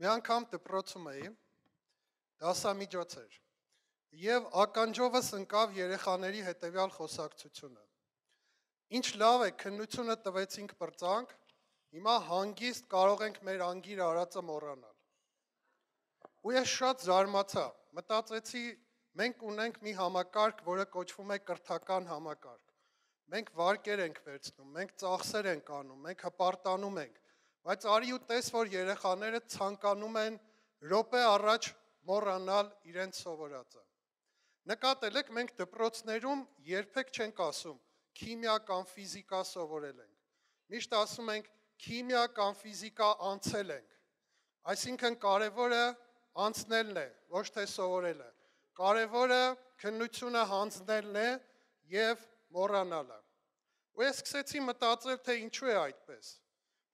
Մի անգամ դպրոցում էի, դասամիջոց էր։ Եվ ականջովս ընկավ երեխաների հետևյալ խոսակցությունը։ Ինչ լավ է, քննությունը տվեցինք բրծանք, հիմա հանգիստ կարող ենք մեր անգիր արածը մոռանալ։ Ու ես շատ զարմացա, մտածեցի, մենք ունենք մի համակարգ, որը կոչվում է կրթական համակարգ։ Մենք վարկեր ենք վերցնում, մենք ծախսեր ենք անում, մենք հպարտանում ենք, Բայց արի ու տես, որ երեխաները ցանկանում են րոպե առաջ մոռանալ իրենց սովորածը։ Նկատել եք, մենք դպրոցներում երբեք չենք ասում քիմիա կամ ֆիզիկա սովորել ենք։ Միշտ ասում ենք քիմիա կամ ֆիզիկա անցել ենք։ Այսինքն կարևորը անցնելն է, ոչ թե սովորելը։ Կարևորը քննությունը հանձնելն է եւ մոռանալը։ Ու ես սկսեցի մտածել, թե ինչու է այդպես։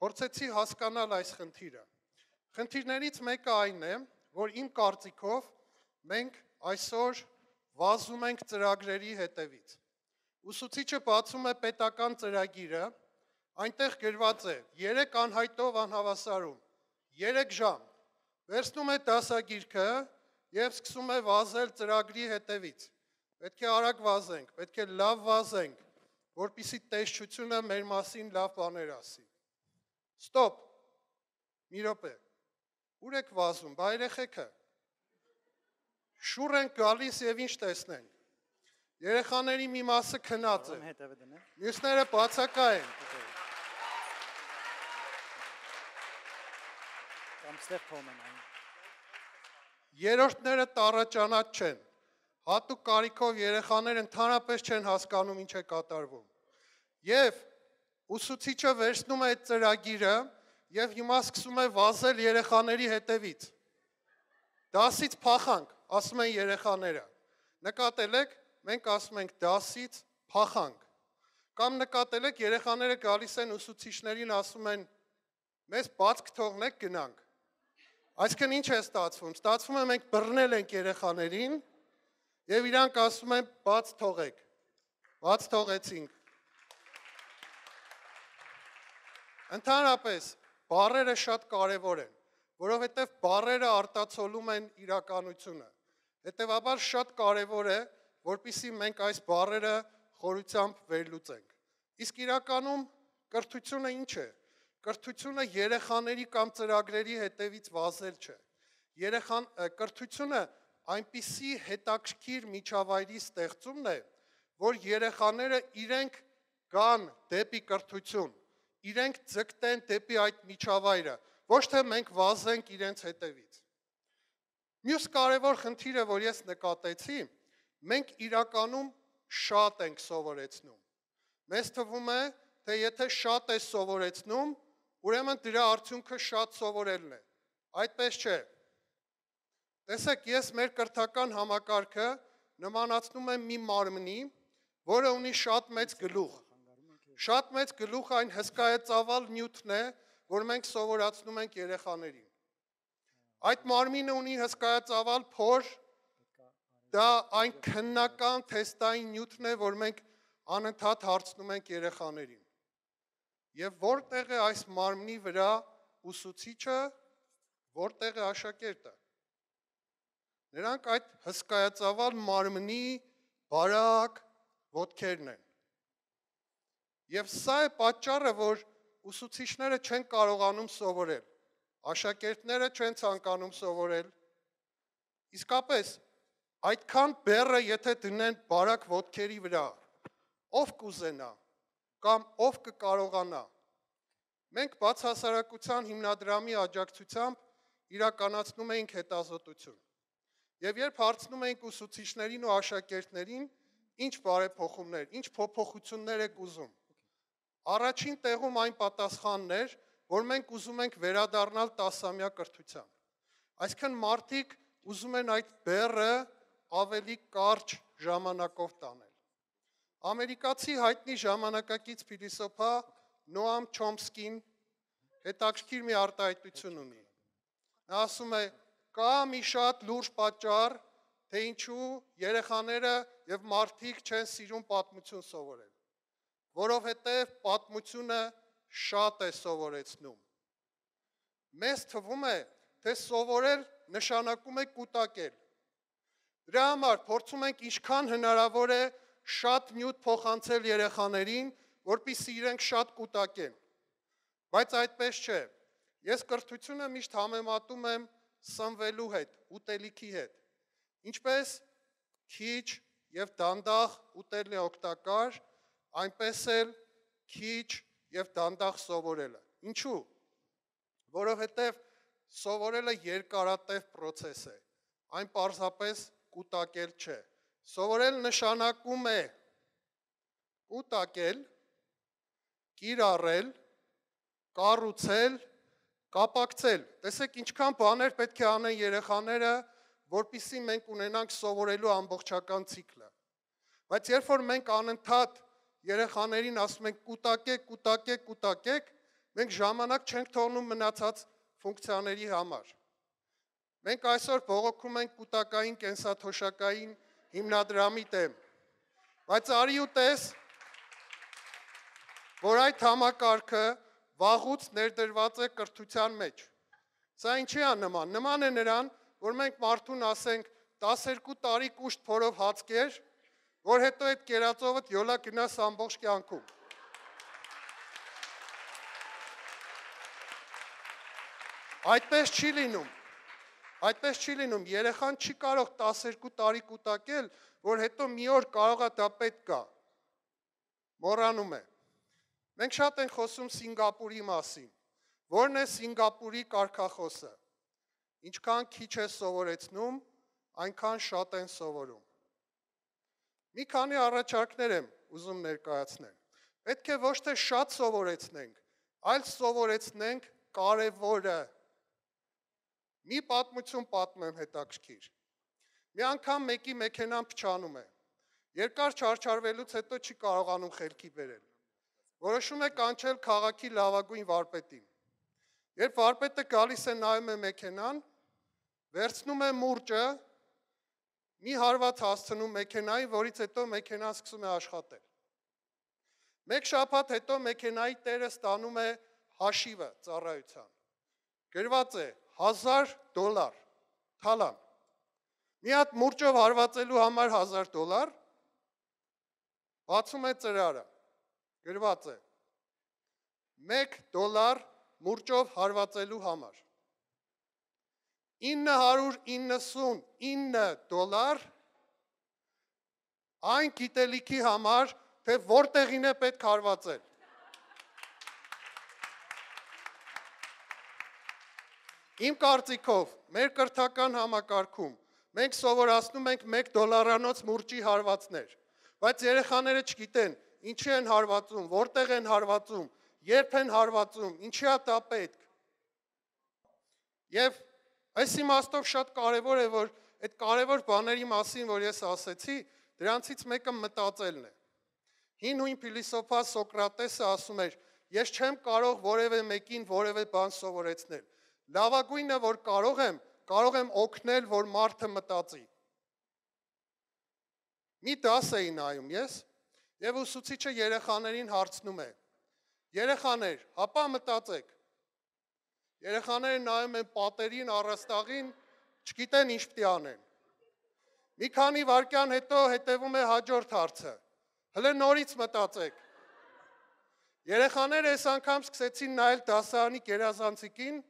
Փորձեցի հասկանալ այս խնդիրը։ Խնդիրներից մեկը այն է, որ իմ կարծիքով մենք այսօր վազում ենք ծրագրերի հետևից։ Ուսուցիչը բացում է պետական ծրագիրը, այնտեղ գրված է 3 անհայտով անհավասարում, 3 ժամ։ Վերցնում է դասագիրքը եւ սկսում է վազել ծրագրի հետևից։ Պետք է արագ վազենք, պետք է լավ վազենք, որpիսի տեսչությունը մեր մասին լավ բաներ ասի։ Ստոպ։ Մի րոպե։ Ուր եք վազում, բա երեխեքը։ Շուռ են գալիս եւ ինչ տեսնեն։ Երեխաների մի մասը քնած է։ Մյուսները բացակա են։ Կամ ստեղ փոմեն այն։ Երրորդները տարաճանաչ չեն։ Հատուկ կարիքով երեխաները ընդհանրապես չեն հասկանում ինչ է կատարվում։ Եվ ուսուցիչը վերցնում է այդ ծրագիրը եւ հիմա սկսում է վազել երեխաների հետևից։ Դասից փախանք, ասում են երեխաները։ Նկատել եք, մենք ասում ենք դասից փախանք։ Կամ նկատել եք, երեխաները գալիս են ուսուցիչներին ասում են մեզ բաց կթողնեք գնանք։ Այսինքն ինչ է ստացվում։ Ստացվում է մենք բռնել ենք երեխաներին եւ իրանք ասում են բաց թողեք։ Բաց թողեցինք։ Ընդհանրապես, բարերը շատ կարևոր են, որովհետև բարերը արտացոլում են իրականությունը։ Հետևաբար շատ կարևոր է, որpիսի մենք այս բարերը խորությամբ վերլուծենք։ Իսկ իրականում կրթությունը ինչ է։ Կրթությունը երեխաների կամ ծրագրերի հետևից վազել չէ։ Երեխան կրթությունը այնպիսի հետաքրքիր միջավայրի ստեղծումն է, որ երեխաները իրենք կան դեպի կրթություն իրենք ձգտեն դեպի այդ միջավայրը, ոչ թե մենք վազենք իրենց հետևից։ Մյուս կարևոր խնդիրը, որ ես նկատեցի, մենք իրականում շատ ենք սովորեցնում։ Մեզ թվում է, թե եթե շատ է սովորեցնում, ուրեմն դրա արդյունքը շատ սովորելն է։ Այդպես չէ։ Տեսեք, ես մեր կրթական համակարգը նմանացնում եմ մի մարմնի, որը ունի շատ մեծ գլուխ Շատ մեծ գլուխ այն հսկայածավալ նյութն է, որ մենք սովորացնում ենք երեխաներին։ Այդ մարմինը ունի հսկայածավալ փոր։ Դա այն քննական թեստային նյութն է, որ մենք անընդհատ հարցնում ենք երեխաներին։ Եվ որտեղ է այս մարմնի վրա ուսուցիչը, որտեղ է աշակերտը։ Նրանք այդ հսկայածավալ մարմնի բարակ ոտքերն են։ Եվ սա է պատճառը, որ ուսուցիչները չեն կարողանում սովորել, աշակերտները չեն ցանկանում սովորել։ Իսկապես, այդքան բեռը եթե դնեն բարակ ոդքերի վրա, ով կուզենա կամ ով կկարողանա։ Մենք բացահասարակության հիմնադրամի աջակցությամբ իրականացնում էինք հետազոտություն։ Եվ երբ հարցնում էինք ուսուցիչներին ու աշակերտներին, ինչ բարեփոխումներ, ինչ փոփոխություններ եք ուզում, Առաջին տեղում այն պատասխանն էր, որ մենք ուզում ենք վերադառնալ 10-ամյա կրթության։ Այսինքն մարդիկ ուզում են այդ բեռը ավելի կարճ ժամանակով տանել։ Ամերիկացի հայտնի ժամանակակից ֆիլիսոփա Նոամ Չոմսկին հետաքրքիր մի արտահայտություն ունի։ Նա ասում է. կա մի շատ լուրջ պատճառ, թե ինչու երեխաները եւ մարդիկ չեն սիրում պատմություն սովորել որովհետև պատմությունը շատ է սովորեցնում։ Մեզ թվում է, թե սովորել նշանակում է կուտակել։ Դրա համար փորձում ենք ինչքան հնարավոր է շատ նյութ փոխանցել երեխաներին, որpիսի իրենք շատ կուտակեն։ Բայց այդպես չէ։ Ես կրթությունը միշտ համեմատում եմ սնվելու հետ, ուտելիքի հետ։ Ինչպես քիչ եւ դանդաղ ուտելն է օգտակար, այնպես էլ քիչ եւ դանդաղ սովորելը։ Ինչու՞։ Որովհետեւ սովորելը երկարատև process է։ Այն պարզապես կուտակել չէ։ Սովորել նշանակում է կուտակել, կիրառել, կառուցել, կապակցել։ Տեսեք ինչքան բաներ պետք է անեն երեխաները, որpիսի մենք ունենանք սովորելու ամբողջական ցիկլը։ Բայց երբ որ մենք անընդհատ երեխաներին ասում ենք կուտակեք, կուտակեք, կուտակեք, մենք ժամանակ չենք թողնում մնացած ֆունկցիաների համար։ Մենք այսօր բողոքում ենք կուտակային կենսաթոշակային հիմնադրամի դեմ։ Բայց արի ու տես, որ այդ համակարգը վաղուց ներդրված է կրթության մեջ։ Սա ինչի է նման։ Նման է նրան, որ մենք մարդուն ասենք 12 տարի կուշտ փորով հացկեր, որ հետո այդ կերածովդ յոլա գնաս ամբողջ կյանքում։ Այդպես չի լինում։ Այդպես չի լինում։ Երեխան չի կարող 12 տարի կուտակել, որ հետո մի օր կարող է դա պետք է։ Մոռանում է։ Մենք շատ ենք խոսում Սինգապուրի մասին։ Որն է Սինգապուրի կարկախոսը։ Ինչքան քիչ է սովորեցնում, այնքան շատ են սովորում։ Մի քանի առաջարկներ եմ ուզում ներկայացնել։ Պետք է ոչ թե շատ սովորեցնենք, այլ սովորեցնենք կարևորը։ Մի պատմություն պատմեմ հետաքրքիր։ Մի անգամ մեկի մեքենան փչանում է։ Երկար չարչարվելուց հետո չի կարողանում խելքի բերել։ Որոշում է կանչել քաղաքի լավագույն վարպետին։ Երբ վարպետը գալիս է նայում է մեքենան, վերցնում է մուրճը մի հարված հասցնում մեքենայի, որից հետո մեքենան սկսում է աշխատել։ Մեկ շաբաթ հետո մեքենայի տերը ստանում է հաշիվը ծառայության։ Գրված է 1000 դոլար թալան։ Մի հատ մուրճով հարվածելու համար 1000 դոլար բացում է ծրարը։ Գրված է 1 դոլար մուրճով հարվածելու համար։ 999 դոլար այն գիտելիքի համար, թե որտեղին է պետք հարվածել։ Իմ կարծիքով մեր կրթական համակարգում մենք սովորացնում ենք 1 դոլարանոց մուրճի հարվածներ, բայց երեխաները չգիտեն ինչի են հարվածում, որտեղ են հարվածում, երբ են հարվածում, ինչի է դա պետք։ Եվ Այս իմաստով շատ կարևոր է, որ այդ կարևոր բաների մասին, որ ես ասացի, դրանցից մեկը մտածելն է։ Հին հույն փիլիսոփա Սոկրատեսը ասում էր. Ես չեմ կարող որևէ մեկին որևէ բան սովորեցնել։ Լավագույնը, որ կարող եմ, կարող եմ օգնել, որ մարդը մտածի։ Մի դաս էի նայում ես, եւ ուսուցիչը երեխաներին հարցնում է. Երեխաներ, հապա մտածեք, Երեխաները նայում են պատերին, առաստաղին, չգիտեն ինչ պիտի անեն։ Մի քանի վարքյան հետո հետևում է հաջորդ հարցը։ Հələ նորից մտածեք։ Երեխաները այս անգամ սկսեցին նայել դասարանի գերազանցիկին,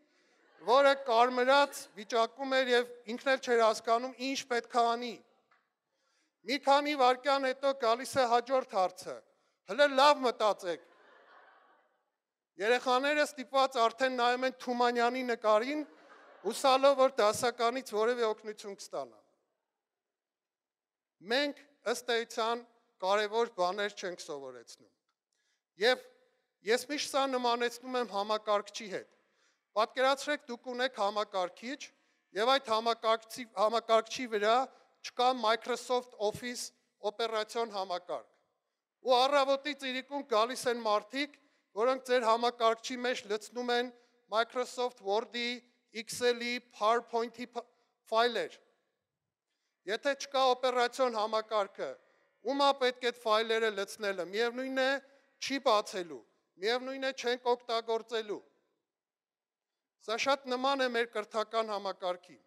որը կարմրած վիճակում էր եւ ինքն էլ չէր հասկանում ինչ պետք է անի։ Մի քանի վարքյան հետո գալիս է հաջորդ հարցը։ Հələ լավ մտածեք։ Երեխաները ստիպված արդեն նայում են Թումանյանի նկարին, հուսալով որ դասականից որևէ օգնություն կստանա։ Մենք ըստ էության կարևոր բաներ չենք սովորեցնում։ Եվ ես միշտ սա նմանեցնում եմ համակարգչի հետ։ Պատկերացրեք դուք ունեք համակարգիչ, եւ այդ համակարգչի համակարգչի վրա չկա Microsoft Office օպերացիոն համակարգ։ Ու առավոտից իրիկուն գալիս են մարդիկ որոնք ձեր համակարգչի մեջ լցնում են Microsoft Word-ի, Excel-ի, PowerPoint-ի ֆայլեր։ Եթե չկա օպերացիոն համակարգը, ումա պետք է այդ ֆայլերը լցնելը։ Միևնույնն է, չի բացելու։ Միևնույնն է, չենք օգտագործելու։ Սա շատ նման է մեր կրթական համակարգին,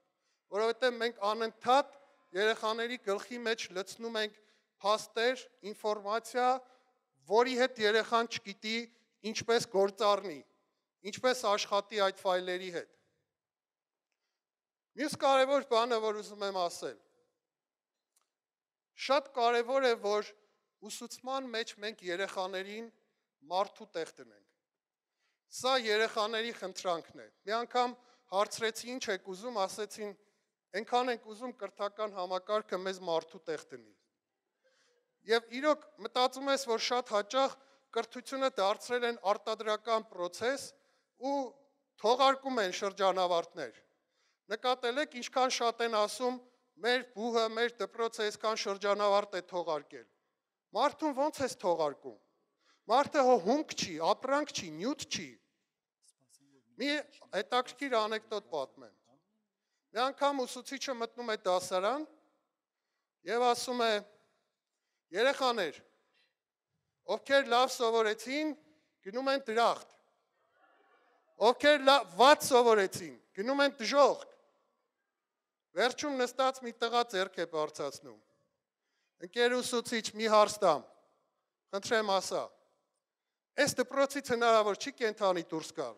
որովհետև մենք անընդհատ երեխաների գլխի մեջ լցնում ենք փաստեր, ինֆորմացիա, որի հետ երեխան չգիտի ինչպես գործառնի, ինչպես աշխատի այդ ֆայլերի հետ։ Մյուս կարևոր բանը, որ ուզում եմ ասել, շատ կարևոր է, որ ուսուցման մեջ մենք երեխաներին մարդու տեղ տնենք։ Սա երեխաների խնդրանքն է։ Մի անգամ հարցրեցի ինչ եք ուզում, ասեցին, Այնքան ենք ուզում կրթական համակարգը մեզ մարդու տեղ տնի։ Եվ իրոք մտածում ես, որ շատ հաճախ կրթությունը դարձրել են արտադրական process ու թողարկում են շրջանավարտներ։ Նկատել եք ինչքան շատ են ասում մեր բուհը, մեր դպրոցը այսքան շրջանավարտ է թողարկել։ Մարդուն ո՞նց էս թողարկում։ Մարդը հումք չի, ապրանք չի, նյութ չի։ Մի հետաքրքիր անեկդոտ պատմեմ։ Մի անգամ ուսուցիչը մտնում է դասարան եւ ասում է. «Երեխաներ, Ովքեր լավ սովորեցին, գնում են դրախտ։ Ովքեր լավ վատ սովորեցին, գնում են դժոխք։ Վերջում նստած մի տղա ձեռք է բարձացնում։ Ընկեր ուսուցիչ մի հարց տամ։ Խնդրեմ ասա։ Այս դպրոցից հնարավոր չի կենթանի դուրս գալ։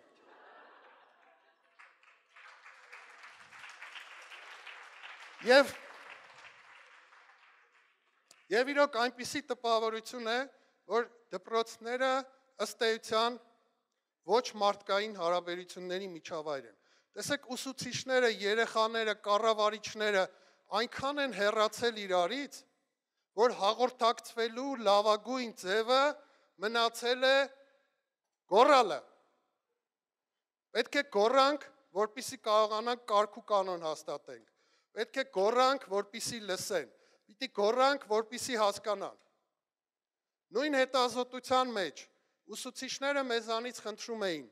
Եվ Եվ իրոք այնպիսի տպավորություն է, որ որ դպրոցները ըստ էության ոչ մարդկային հարաբերությունների միջավայր են։ Տեսեք, ուսուցիչները, երեխաները, կառավարիչները այնքան են հեռացել իրարից, որ հաղորդակցվելու լավագույն ձևը մնացել է գորալը։ Պետք է գորանք, որpիսի կարողանանք կարգու կանոն հաստատենք։ Պետք է գորանք, որpիսի լսեն։ Պիտի գորանք, որpիսի հասկանան։ Նույն հետազոտության մեջ ուսուցիչները մեզանից խնդրում էին.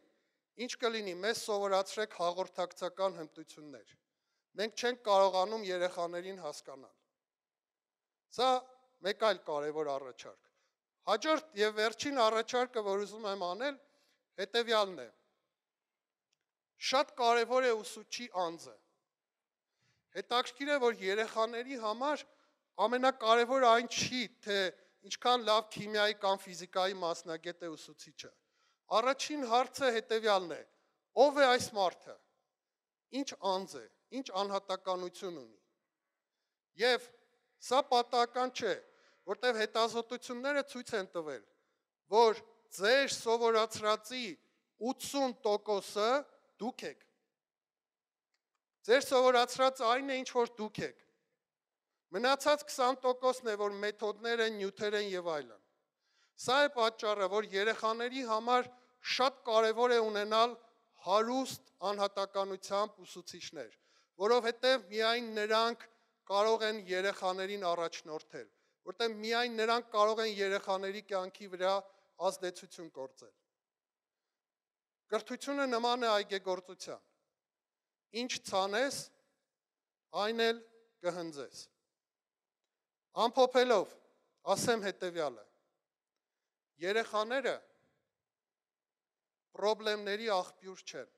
ինչ կլինի, մեզ սովորացրեք հաղորդակցական հմտություններ։ Մենք չենք կարողանում երեխաներին հասկանալ։ Սա մեկ այլ կարևոր առաջարկ։ Հաջորդ եւ վերջին առաջարկը, որ ուզում եմ անել, հետեւյալն է։ Շատ կարևոր է ուսուցչի անձը։ Հետաքրքիր է, որ երեխաների համար ամենակարևորը այն չի, թե դե ինչքան լավ քիմիայի կամ ֆիզիկայի մասնագետ է ուսուցիչը։ Առաջին հարցը հետեւյալն է. ով է այս մարդը։ Ինչ անձ է, ինչ անհատականություն ունի։ Եվ սա պատահական չէ, որտեղ հետազոտությունները ցույց են տվել, որ ձեր սովորածրածի 80%-ը դուք եք։ Ձեր սովորածրած այն է, ինչ որ դուք եք։ Մնացած 20%-ն է, որ մեթոդներ են, նյութեր են եւ այլն։ Սա է պատճառը, որ երեխաների համար շատ կարեւոր է ունենալ հարուստ անհատականությամբ ուսուցիչներ, որովհետեւ միայն նրանք կարող են երեխաներին առաջնորդել, որտեղ միայն նրանք կարող են երեխաների կյանքի վրա ազդեցություն գործել։ Կրթությունը նման է այգեգործության։ Ինչ ցանես, այն էլ կհնձես։ Ամփոփելով ասեմ հետեւյալը. Երեխաները խնդիրների աղբյուր չեն։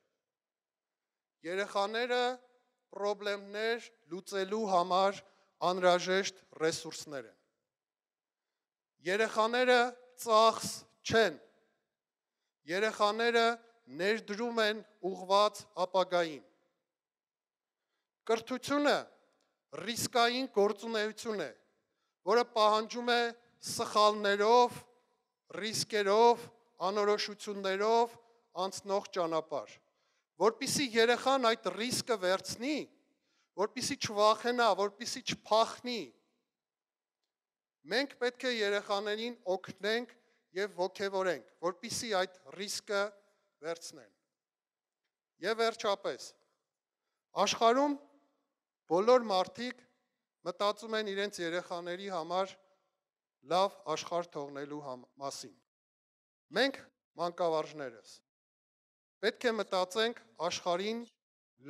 Երեխաները խնդիրներ լուծելու համար անհրաժեշտ ռեսուրսներ են։ Երեխաները ծախս չեն։ Երեխաները ներդրում են ուղված ապագային։ Կրթությունը ռիսկային գործունեություն է, որը պահանջում է սխալներով, ռիսկերով, անորոշություններով անցնող ճանապարհ։ Որպիսի երեխան այդ ռիսկը վերցնի, որպիսի չվախենա, որպիսի չփախնի։ Մենք պետք է երեխաներին օգնենք եւ ողջևորենք, որպիսի այդ ռիսկը վերցնեն։ Եվ վերջապես աշխարհում բոլոր մարդիկ մտածում են իրենց երեխաների համար լավ աշխարհ թողնելու մասին։ Մենք մանկավարժներս պետք է մտածենք աշխարհին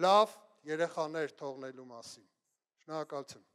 լավ երեխաներ թողնելու մասին։ Շնորհակալություն։